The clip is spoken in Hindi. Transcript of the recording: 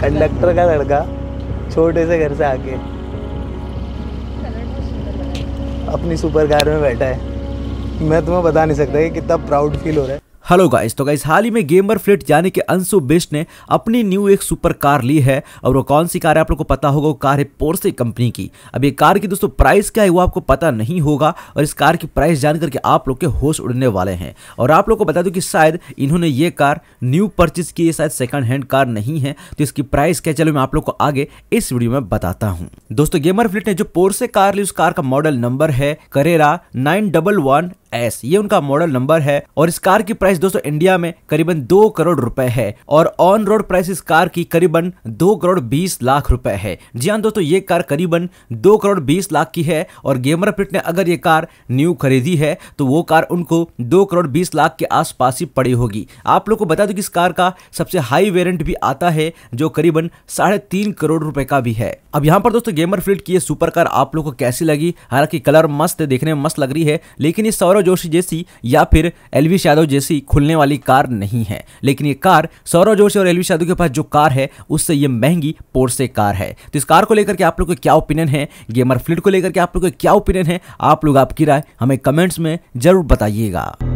कंडक्टर का लड़का छोटे से घर से आके अपनी सुपर कार में बैठा है मैं तुम्हें बता नहीं सकता कि कितना प्राउड फील हो रहा है हेलो गाइस तो गाइस हाल ही में गेमर फ्लिट यानी कि अंशु बिस्ट ने अपनी न्यू एक सुपर कार ली है और वो कौन सी कार है आप लोग को पता होगा वो कार है पोर्से कंपनी की अब ये कार की दोस्तों प्राइस क्या है वो आपको पता नहीं होगा और इस कार की प्राइस जान करके आप लोग के होश उड़ने वाले हैं और आप लोग को बता दूं कि शायद इन्होंने ये कार न्यू परचेज की है शायद सेकंड हैंड कार नहीं है तो इसकी प्राइस क्या चलो मैं आप लोग को आगे इस वीडियो में बताता हूँ दोस्तों गेमर फ्लिट ने जो पोर्से कार ली उस कार का मॉडल नंबर है Carrera nine double one S ये उनका मॉडल नंबर है और इस कार की प्राइस दोस्तों इंडिया में करीबन दो करोड़ रुपए है और ऑन रोड प्राइस इस कार की करीबन दो करोड़ बीस लाख रुपए है जी हाँ दोस्तों ये कार करीबन दो करोड़ बीस लाख की है और गेमर फिट ने अगर ये कार न्यू खरीदी है तो वो कार उनको दो करोड़ बीस लाख के आस ही पड़ी होगी आप लोग को बता दो कि इस कार का सबसे हाई वेरियंट भी आता है जो करीबन साढ़े तीन करोड़ रुपए का भी है अब यहाँ पर दोस्तों गेमर फिट की ये सुपर कार आप लोग को कैसी लगी हालांकि कलर मस्त देखने में मस्त लग रही है लेकिन ये सौरभ सौरव जोशी जैसी या फिर एलविश यादव जैसी खुलने वाली कार नहीं है लेकिन ये कार सौरव जोशी और एलविश यादव के पास जो कार है उससे ये महंगी पोर्से कार है तो इस कार को लेकर के आप लोग को क्या ओपिनियन है गेमर फ्लिट को लेकर के आप लोग का क्या ओपिनियन है आप लोग आपकी राय हमें कमेंट्स में जरूर बताइएगा